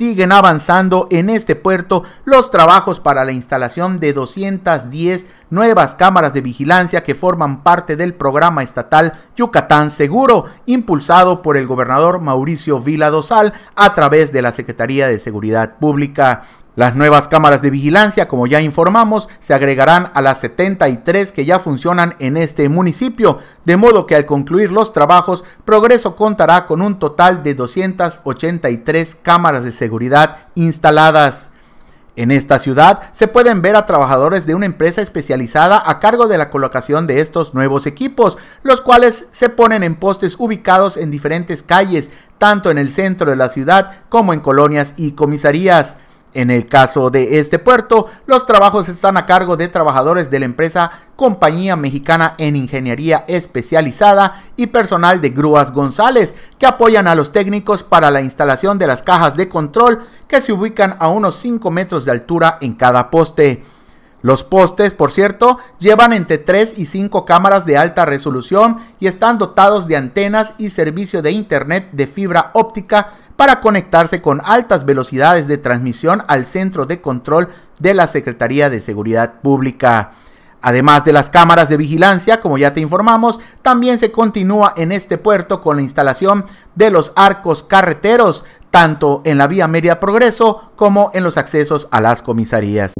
siguen avanzando en este puerto los trabajos para la instalación de 210 nuevas cámaras de vigilancia que forman parte del programa estatal Yucatán Seguro, impulsado por el gobernador Mauricio Vila Dosal a través de la Secretaría de Seguridad Pública. Las nuevas cámaras de vigilancia, como ya informamos, se agregarán a las 73 que ya funcionan en este municipio, de modo que al concluir los trabajos, Progreso contará con un total de 283 cámaras de seguridad instaladas. En esta ciudad se pueden ver a trabajadores de una empresa especializada a cargo de la colocación de estos nuevos equipos, los cuales se ponen en postes ubicados en diferentes calles, tanto en el centro de la ciudad como en colonias y comisarías. En el caso de este puerto, los trabajos están a cargo de trabajadores de la empresa Compañía Mexicana en Ingeniería Especializada y personal de Grúas González, que apoyan a los técnicos para la instalación de las cajas de control que se ubican a unos 5 metros de altura en cada poste. Los postes, por cierto, llevan entre 3 y 5 cámaras de alta resolución y están dotados de antenas y servicio de internet de fibra óptica para conectarse con altas velocidades de transmisión al centro de control de la Secretaría de Seguridad Pública. Además de las cámaras de vigilancia, como ya te informamos, también se continúa en este puerto con la instalación de los arcos carreteros, tanto en la vía media progreso como en los accesos a las comisarías.